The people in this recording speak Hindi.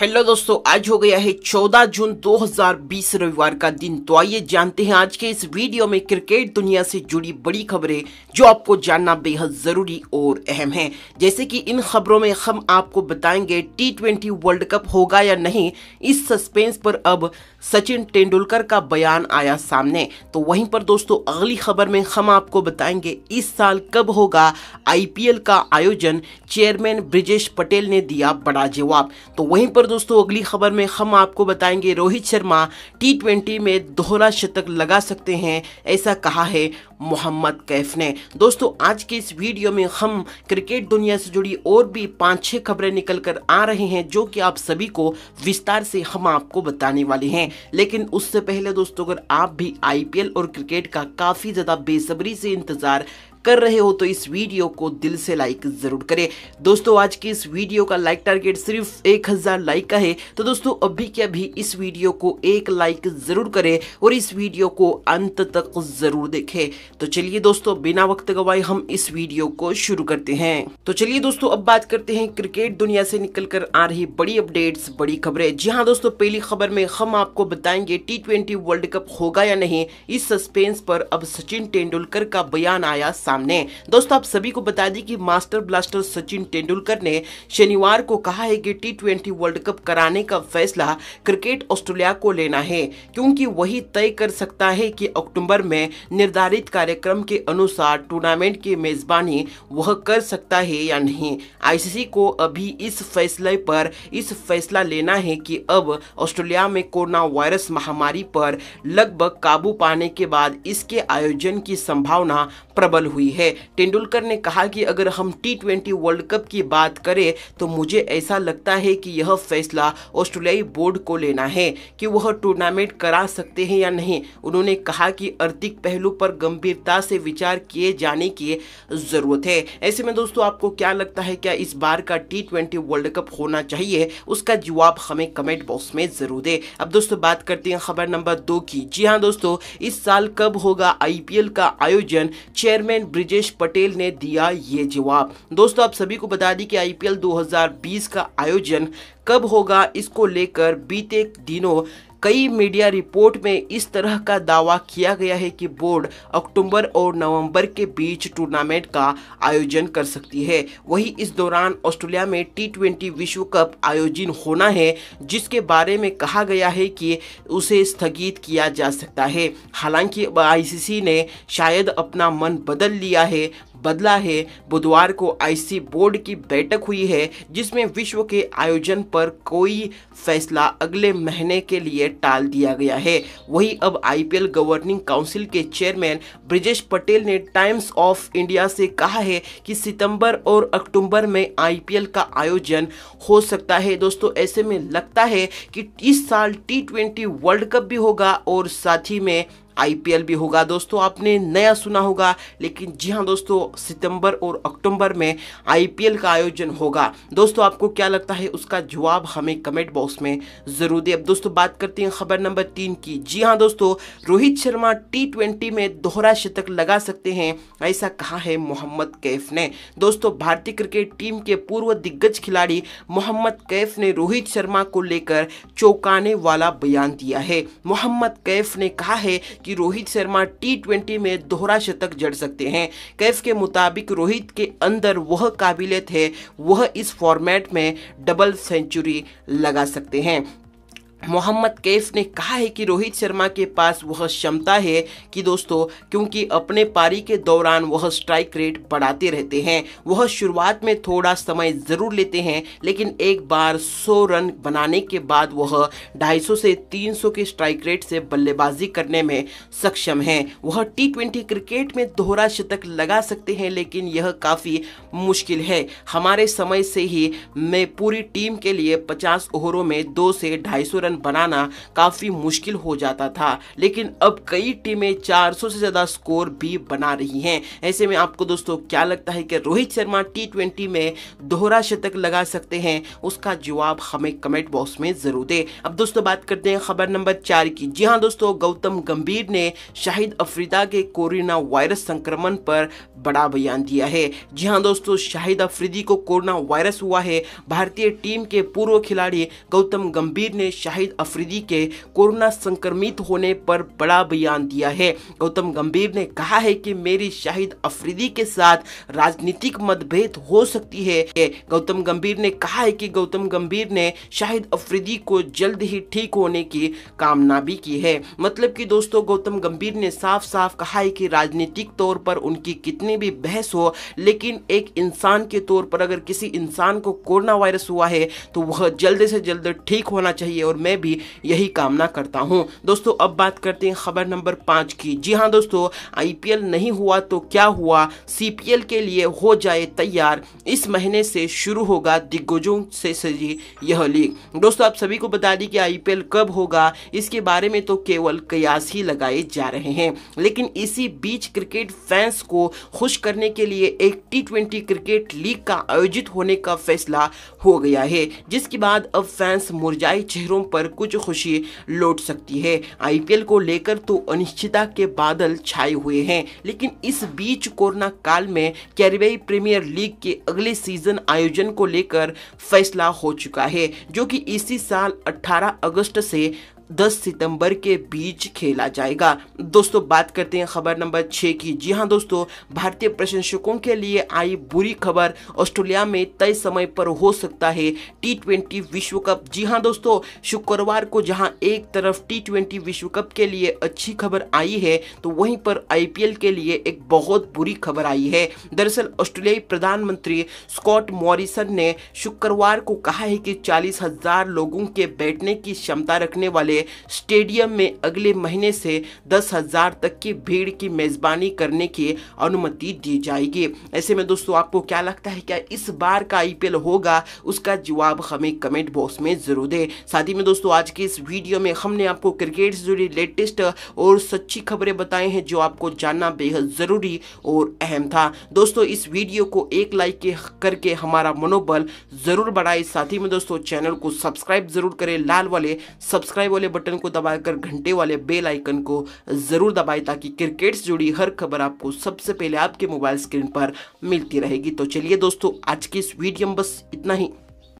हेलो दोस्तों आज हो गया है 14 जून 2020 रविवार का दिन तो आइए जानते हैं आज के इस वीडियो में क्रिकेट दुनिया से जुड़ी बड़ी खबरें जो आपको जानना बेहद ज़रूरी और अहम है जैसे कि इन खबरों में हम आपको बताएंगे टी ट्वेंटी वर्ल्ड कप होगा या नहीं इस सस्पेंस पर अब सचिन तेंदुलकर का बयान आया सामने तो वहीं पर दोस्तों अगली खबर में हम आपको बताएंगे इस साल कब होगा आईपीएल का आयोजन चेयरमैन ब्रिजेश पटेल ने दिया बड़ा जवाब तो वहीं पर दोस्तों अगली खबर में हम आपको बताएंगे रोहित शर्मा टी ट्वेंटी में दोहरा शतक लगा सकते हैं ऐसा कहा है मोहम्मद कैफ ने दोस्तों आज के इस वीडियो में हम क्रिकेट दुनिया से जुड़ी और भी पांच छह खबरें निकल कर आ रहे हैं जो कि आप सभी को विस्तार से हम आपको बताने वाले हैं लेकिन उससे पहले दोस्तों अगर आप भी आईपीएल और क्रिकेट का काफ़ी ज़्यादा बेसब्री से इंतज़ार कर रहे हो तो इस वीडियो को दिल से लाइक जरूर करें दोस्तों आज की इस वीडियो का लाइक टारगेट सिर्फ एक हजार लाइक का है तो दोस्तों अभी के अभी इस वीडियो को एक लाइक जरूर करें और इस वीडियो को अंत तक जरूर देखें तो चलिए दोस्तों बिना वक्त गवाए हम इस वीडियो को शुरू करते हैं तो चलिए दोस्तों अब बात करते हैं क्रिकेट दुनिया से निकल कर आ रही बड़ी अपडेट्स बड़ी खबरें जी हाँ दोस्तों पहली खबर में हम आपको बताएंगे टी ट्वेंटी वर्ल्ड कप होगा या नहीं इस सस्पेंस पर अब सचिन तेंदुलकर का बयान आया सामने दोस्तों आप सभी को बता दें कि मास्टर ब्लास्टर सचिन तेंदुलकर ने शनिवार को कहा है कि टी ट्वेंटी वर्ल्ड कप कराने का फैसला क्रिकेट ऑस्ट्रेलिया को लेना है क्योंकि वही तय कर सकता है कि अक्टूबर में निर्धारित कार्यक्रम के अनुसार टूर्नामेंट की मेजबानी वह कर सकता है या नहीं आईसीसी को अभी इस फैसले पर इस फैसला लेना है कि अब ऑस्ट्रेलिया में कोरोना वायरस महामारी पर लगभग काबू पाने के बाद इसके आयोजन की संभावना प्रबल हुई हुई है तेंदुलकर ने कहा कि अगर हम टी ट्वेंटी वर्ल्ड कप की बात करें तो मुझे ऐसा लगता है कि यह फैसला ऑस्ट्रेलियाई बोर्ड को लेना है कि वह टूर्नामेंट करा सकते हैं या नहीं उन्होंने कहा कि आर्थिक पहलू पर गंभीरता से विचार किए जाने की ज़रूरत है ऐसे में दोस्तों आपको क्या लगता है क्या इस बार का टी ट्वेंटी वर्ल्ड कप होना चाहिए उसका जवाब हमें कमेंट बॉक्स में ज़रूर दे अब दोस्तों बात करते हैं खबर नंबर दो की जी हाँ दोस्तों इस साल कब होगा आईपीएल का आयोजन चेयरमैन ब्रिजेश पटेल ने दिया ये जवाब दोस्तों आप सभी को बता दी कि आईपीएल 2020 का आयोजन कब होगा इसको लेकर बीते दिनों कई मीडिया रिपोर्ट में इस तरह का दावा किया गया है कि बोर्ड अक्टूबर और नवंबर के बीच टूर्नामेंट का आयोजन कर सकती है वही इस दौरान ऑस्ट्रेलिया में टी ट्वेंटी विश्व कप आयोजन होना है जिसके बारे में कहा गया है कि उसे स्थगित किया जा सकता है हालांकि आईसीसी ने शायद अपना मन बदल लिया है बदला है बुधवार को आईसी बोर्ड की बैठक हुई है जिसमें विश्व के आयोजन पर कोई फैसला अगले महीने के लिए टाल दिया गया है वही अब आईपीएल गवर्निंग काउंसिल के चेयरमैन ब्रिजेश पटेल ने टाइम्स ऑफ इंडिया से कहा है कि सितंबर और अक्टूबर में आईपीएल का आयोजन हो सकता है दोस्तों ऐसे में लगता है कि इस साल टी वर्ल्ड कप भी होगा और साथ ही में आईपीएल भी होगा दोस्तों आपने नया सुना होगा लेकिन जी हाँ दोस्तों सितंबर और अक्टूबर में आईपीएल का आयोजन होगा दोस्तों आपको क्या लगता है उसका जवाब हमें कमेंट बॉक्स में जरूर दे अब दोस्तों बात करते हैं खबर नंबर तीन की जी हाँ दोस्तों रोहित शर्मा टी में दोहरा शतक लगा सकते हैं ऐसा कहा है मोहम्मद कैफ ने दोस्तों भारतीय क्रिकेट टीम के पूर्व दिग्गज खिलाड़ी मोहम्मद कैफ ने रोहित शर्मा को लेकर चौंकाने वाला बयान दिया है मोहम्मद कैफ ने कहा है कि कि रोहित शर्मा टी में दोहरा शतक जड़ सकते हैं कैफ के मुताबिक रोहित के अंदर वह काबिलियत है वह इस फॉर्मेट में डबल सेंचुरी लगा सकते हैं मोहम्मद कैफ ने कहा है कि रोहित शर्मा के पास वह क्षमता है कि दोस्तों क्योंकि अपने पारी के दौरान वह स्ट्राइक रेट बढ़ाते रहते हैं वह शुरुआत में थोड़ा समय ज़रूर लेते हैं लेकिन एक बार 100 रन बनाने के बाद वह 250 से 300 के स्ट्राइक रेट से बल्लेबाजी करने में सक्षम हैं वह टी क्रिकेट में दोहरा शतक लगा सकते हैं लेकिन यह काफ़ी मुश्किल है हमारे समय से ही मैं पूरी टीम के लिए पचास ओवरों में दो से ढाई रन रन बनाना काफ़ी मुश्किल हो जाता था लेकिन अब कई टीमें 400 से ज़्यादा स्कोर भी बना रही हैं ऐसे में आपको दोस्तों क्या लगता है कि रोहित शर्मा टी में दोहरा शतक लगा सकते हैं उसका जवाब हमें कमेंट बॉक्स में ज़रूर दे अब दोस्तों बात करते हैं खबर नंबर चार की जी हाँ दोस्तों गौतम गंभीर ने शाहिद अफ्रीदा के कोरोना वायरस संक्रमण पर बड़ा बयान दिया है जी हाँ दोस्तों शाहिद अफरीदी को कोरोना वायरस हुआ है भारतीय टीम के पूर्व खिलाड़ी गौतम गंभीर ने शाहिद शाहिद अफरीदी के कोरोना संक्रमित होने पर बड़ा बयान दिया है गौतम गंभीर ने कहा है कि मेरी शाहिद अफरीदी के साथ राजनीतिक मतभेद हो सकती है गौतम गंभीर ने कहा है कि गौतम गंभीर ने शाहिद अफरीदी को जल्द ही ठीक होने की कामना भी की है मतलब कि दोस्तों गौतम गंभीर ने साफ साफ कहा है कि राजनीतिक तौर पर उनकी कितनी भी बहस हो लेकिन एक इंसान के तौर पर अगर किसी इंसान को कोरोना वायरस हुआ है तो वह जल्द से जल्द ठीक होना चाहिए और मैं मैं भी यही कामना करता हूँ दोस्तों अब बात करते हैं खबर नंबर पाँच की जी हाँ दोस्तों आईपीएल नहीं हुआ तो क्या हुआ सी के लिए हो जाए तैयार इस महीने से शुरू होगा दिग्गजों से सजी यह लीग दोस्तों आप सभी को बता दें कि आईपीएल कब होगा इसके बारे में तो केवल कयास ही लगाए जा रहे हैं लेकिन इसी बीच क्रिकेट फैंस को खुश करने के लिए एक टी ट्वेंटी क्रिकेट लीग का आयोजित होने का फैसला हो गया है जिसके बाद अब फैंस मुरझाए चेहरों पर पर कुछ खुशी लौट सकती है आईपीएल को लेकर तो अनिश्चितता के बादल छाए हुए हैं लेकिन इस बीच कोरोना काल में कैरिबियाई प्रीमियर लीग के अगले सीजन आयोजन को लेकर फैसला हो चुका है जो कि इसी साल 18 अगस्त से 10 सितंबर के बीच खेला जाएगा दोस्तों बात करते हैं खबर नंबर छः की जी हाँ दोस्तों भारतीय प्रशंसकों के लिए आई बुरी खबर ऑस्ट्रेलिया में तय समय पर हो सकता है टी ट्वेंटी विश्व कप जी हाँ दोस्तों शुक्रवार को जहां एक तरफ टी ट्वेंटी विश्व कप के लिए अच्छी खबर आई है तो वहीं पर आई के लिए एक बहुत बुरी खबर आई है दरअसल ऑस्ट्रेलियाई प्रधानमंत्री स्कॉट मॉरिसन ने शुक्रवार को कहा है कि चालीस हजार लोगों के बैठने की क्षमता रखने वाले स्टेडियम में अगले महीने से दस हजार तक की भीड़ की मेजबानी करने की अनुमति दी जाएगी ऐसे में दोस्तों आपको क्या लगता है क्या इस बार का आईपीएल होगा उसका जवाब हमें कमेंट बॉक्स में जरूर दे साथ ही में दोस्तों आज की इस वीडियो में हमने आपको क्रिकेट से जुड़ी लेटेस्ट और सच्ची खबरें बताए हैं जो आपको जानना बेहद ज़रूरी और अहम था दोस्तों इस वीडियो को एक लाइक करके हमारा मनोबल ज़रूर बढ़ाए साथ ही में दोस्तों चैनल को सब्सक्राइब जरूर करें लाल वाले सब्सक्राइब वाले बटन को दबाकर घंटे वाले बेल आइकन को ज़रूर दबाएं ताकि क्रिकेट से जुड़ी हर खबर आपको सबसे पहले आपके मोबाइल स्क्रीन पर मिलती रहेगी तो चलिए दोस्तों आज की इस वीडियो में बस इतना ही